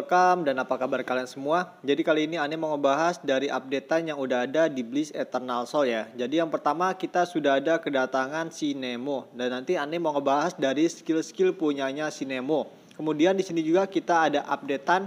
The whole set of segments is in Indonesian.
welcome dan apa kabar kalian semua Jadi kali ini Ane mau ngebahas dari updatean yang udah ada di Bliss Eternal Soul ya Jadi yang pertama kita sudah ada kedatangan si Dan nanti Ane mau ngebahas dari skill-skill punyanya si Kemudian di sini juga kita ada updatean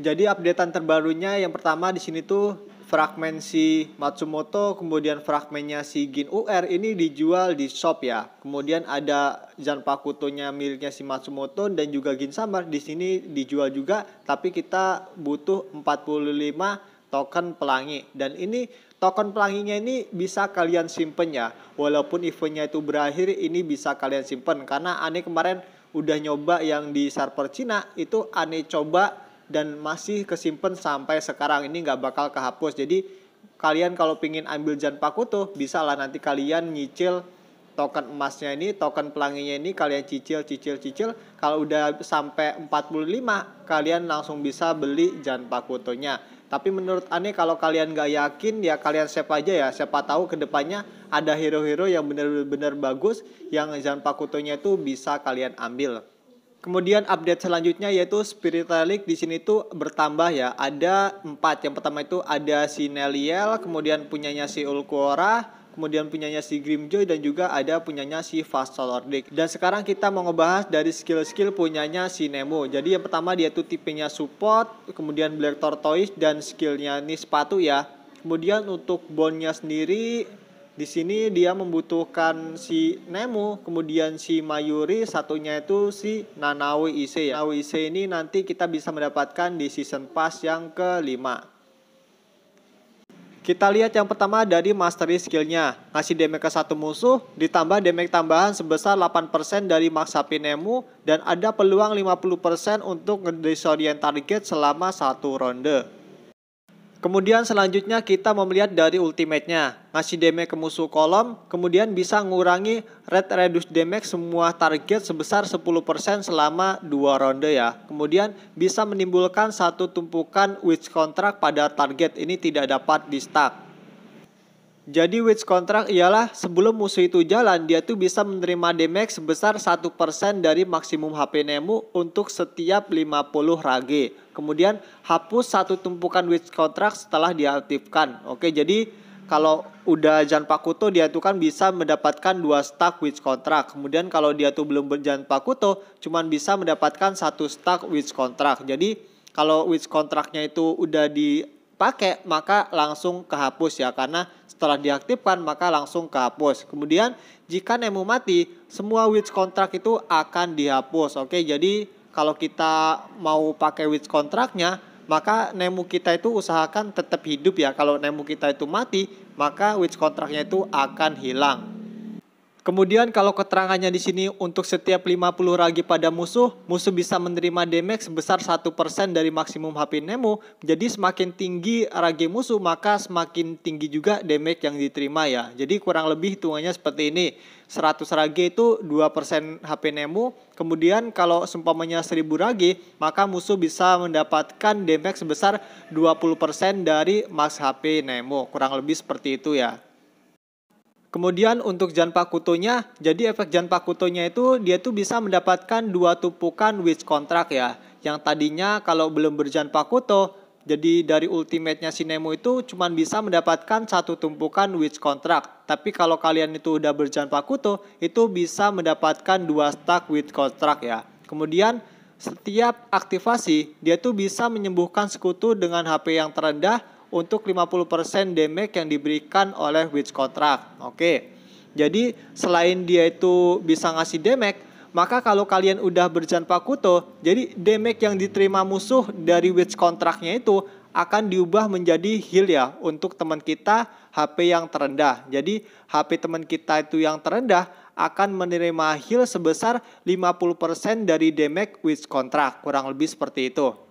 Jadi updatean terbarunya yang pertama di sini tuh fragmen si Matsumoto, kemudian fragmennya si Gin UR ini dijual di shop ya. Kemudian ada zanpakuto miliknya si Matsumoto dan juga Gin Samar di sini dijual juga, tapi kita butuh 45 token pelangi dan ini token pelanginya ini bisa kalian simpen ya. Walaupun eventnya itu berakhir ini bisa kalian simpen karena aneh kemarin udah nyoba yang di server Cina itu aneh coba dan masih kesimpan sampai sekarang ini nggak bakal kehapus jadi kalian kalau pingin ambil janpaku tuh bisa lah nanti kalian nyicil token emasnya ini token pelanginya ini kalian cicil cicil cicil kalau udah sampai 45 kalian langsung bisa beli janpakutonya tapi menurut aneh kalau kalian gak yakin ya kalian siapa aja ya siapa tahu kedepannya ada hero-hero yang bener-bener bagus yang janpakutonya itu bisa kalian ambil Kemudian update selanjutnya yaitu relic di sini tuh bertambah ya. Ada empat. Yang pertama itu ada si Neliel, kemudian punyanya si Ulquora, kemudian punyanya si Grimjoy dan juga ada punyanya si Fastolordic. Dan sekarang kita mau ngebahas dari skill-skill punyanya si Nemo. Jadi yang pertama dia tuh tipenya support, kemudian Black Tortoise dan skillnya nih sepatu ya. Kemudian untuk bonnya sendiri di sini dia membutuhkan si Nemo, kemudian si Mayuri, satunya itu si Nanawi Ise ya. Nanawi Ise ini nanti kita bisa mendapatkan di season pass yang kelima. Kita lihat yang pertama dari mastery skillnya. Ngasih damage ke satu musuh, ditambah damage tambahan sebesar 8% dari max HP Nemo, dan ada peluang 50% untuk ngedisorient target selama satu ronde. Kemudian selanjutnya kita mau melihat dari ultimate-nya. Ngasih damage ke musuh kolom, kemudian bisa ngurangi red reduce damage semua target sebesar 10% selama 2 ronde ya. Kemudian bisa menimbulkan satu tumpukan witch contract pada target ini tidak dapat di stack. Jadi witch contract ialah sebelum musuh itu jalan, dia tuh bisa menerima damage sebesar 1% dari maksimum HP Nemu untuk setiap 50 rage. Kemudian hapus satu tumpukan witch contract setelah diaktifkan. Oke, jadi kalau udah Janpakuto dia tuh kan bisa mendapatkan dua stack witch contract. Kemudian kalau dia tuh belum berjanpakuto cuman bisa mendapatkan satu stack witch contract. Jadi kalau witch contractnya itu udah di pakai maka langsung kehapus ya karena setelah diaktifkan maka langsung kehapus. Kemudian jika Nemo mati, semua witch kontrak itu akan dihapus. Oke, jadi kalau kita mau pakai witch kontraknya, maka Nemo kita itu usahakan tetap hidup ya. Kalau Nemo kita itu mati, maka witch kontraknya itu akan hilang. Kemudian kalau keterangannya di sini untuk setiap 50 ragi pada musuh, musuh bisa menerima damage sebesar 1% dari maksimum HP Nemo. Jadi semakin tinggi ragi musuh, maka semakin tinggi juga damage yang diterima ya. Jadi kurang lebih hitungannya seperti ini. 100 ragi itu 2% HP Nemo. Kemudian kalau seumpamanya 1000 ragi, maka musuh bisa mendapatkan damage sebesar 20% dari max HP Nemo. Kurang lebih seperti itu ya. Kemudian untuk kutunya, jadi efek kutunya itu dia tuh bisa mendapatkan dua tumpukan witch contract ya. Yang tadinya kalau belum kuto, jadi dari ultimate-nya Sinemo itu cuman bisa mendapatkan satu tumpukan witch contract. Tapi kalau kalian itu udah kuto, itu bisa mendapatkan dua stack witch contract ya. Kemudian setiap aktivasi, dia tuh bisa menyembuhkan sekutu dengan HP yang terendah untuk 50% damage yang diberikan oleh witch contract. Oke. Jadi selain dia itu bisa ngasih damage, maka kalau kalian udah berjan pakuto, jadi damage yang diterima musuh dari witch contractnya itu akan diubah menjadi heal ya untuk teman kita HP yang terendah. Jadi HP teman kita itu yang terendah akan menerima heal sebesar 50% dari damage witch contract, kurang lebih seperti itu.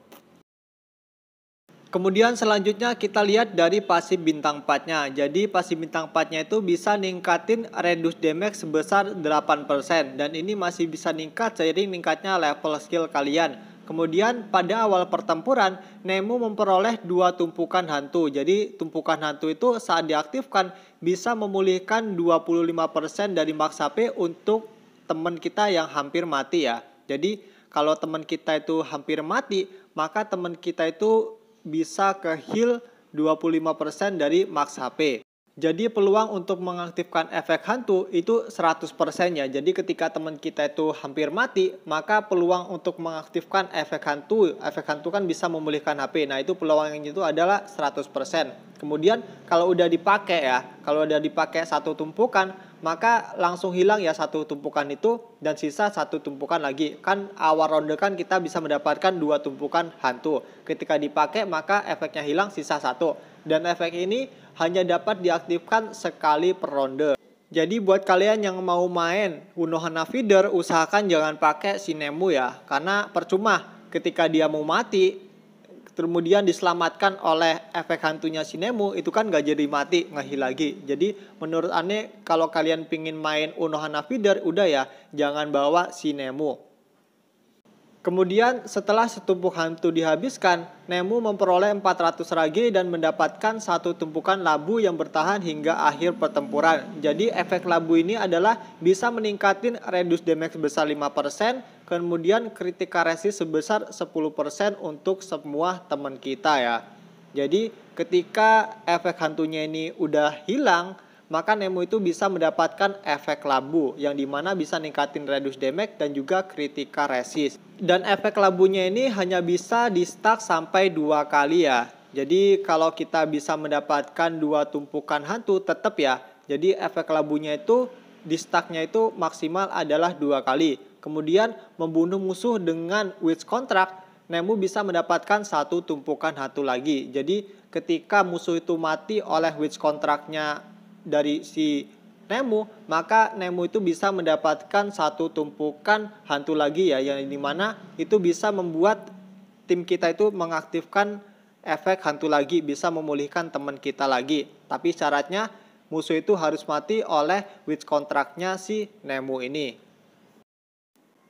Kemudian selanjutnya kita lihat dari pasif bintang 4-nya. Jadi pasif bintang 4-nya itu bisa ningkatin reduce damage sebesar 8% dan ini masih bisa ningkat seiring ningkatnya level skill kalian. Kemudian pada awal pertempuran, Nemo memperoleh dua tumpukan hantu. Jadi tumpukan hantu itu saat diaktifkan bisa memulihkan 25% dari max HP untuk teman kita yang hampir mati ya. Jadi kalau teman kita itu hampir mati, maka teman kita itu bisa ke heal 25% dari max HP. Jadi peluang untuk mengaktifkan efek hantu itu 100% ya. Jadi ketika teman kita itu hampir mati, maka peluang untuk mengaktifkan efek hantu, efek hantu kan bisa memulihkan HP. Nah, itu peluang yang itu adalah 100%. Kemudian kalau udah dipakai ya, kalau udah dipakai satu tumpukan, maka langsung hilang ya satu tumpukan itu dan sisa satu tumpukan lagi. Kan awal ronde kan kita bisa mendapatkan dua tumpukan hantu. Ketika dipakai maka efeknya hilang sisa satu. Dan efek ini hanya dapat diaktifkan sekali per ronde. Jadi buat kalian yang mau main Unohana Feeder usahakan jangan pakai Sinemu ya karena percuma ketika dia mau mati kemudian diselamatkan oleh efek hantunya Sinemu itu kan gak jadi mati ngahi lagi jadi menurut aneh kalau kalian pingin main Unohana Feeder udah ya jangan bawa Sinemu Kemudian setelah setumpuk hantu dihabiskan, Nemu memperoleh 400 ragi dan mendapatkan satu tumpukan labu yang bertahan hingga akhir pertempuran. Jadi efek labu ini adalah bisa meningkatin reduce damage besar 5%, Kemudian kritik karesi sebesar 10% untuk semua teman kita ya. Jadi ketika efek hantunya ini udah hilang, maka Nemo itu bisa mendapatkan efek labu yang dimana bisa ningkatin reduce damage dan juga kritika resist. Dan efek labunya ini hanya bisa di stack sampai dua kali ya. Jadi kalau kita bisa mendapatkan dua tumpukan hantu tetap ya. Jadi efek labunya itu di stacknya itu maksimal adalah dua kali kemudian membunuh musuh dengan witch contract, Nemu bisa mendapatkan satu tumpukan hantu lagi. Jadi ketika musuh itu mati oleh witch contractnya dari si Nemu, maka Nemu itu bisa mendapatkan satu tumpukan hantu lagi ya, yang dimana itu bisa membuat tim kita itu mengaktifkan efek hantu lagi, bisa memulihkan teman kita lagi. Tapi syaratnya musuh itu harus mati oleh witch contractnya si Nemu ini.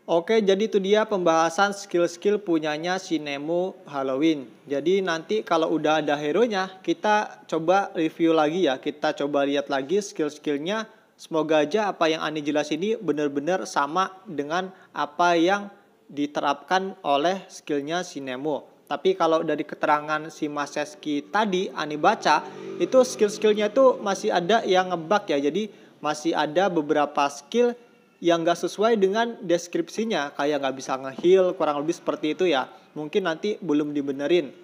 Oke, jadi itu dia pembahasan skill-skill punyanya Sinemu Halloween. Jadi nanti kalau udah ada hero-nya, kita coba review lagi ya. Kita coba lihat lagi skill-skillnya. Semoga aja apa yang Ani jelas ini benar-benar sama dengan apa yang diterapkan oleh skillnya Sinemu. Tapi kalau dari keterangan si Maseski tadi Ani baca, itu skill-skillnya itu masih ada yang ngebug ya. Jadi masih ada beberapa skill yang nggak sesuai dengan deskripsinya kayak nggak bisa ngehil kurang lebih seperti itu ya mungkin nanti belum dibenerin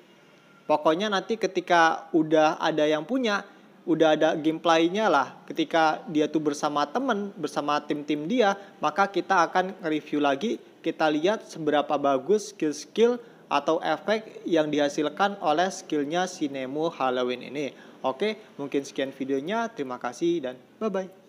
pokoknya nanti ketika udah ada yang punya udah ada gameplaynya lah ketika dia tuh bersama temen bersama tim-tim dia maka kita akan review lagi kita lihat seberapa bagus skill-skill atau efek yang dihasilkan oleh skillnya sinemu Halloween ini oke mungkin sekian videonya terima kasih dan bye-bye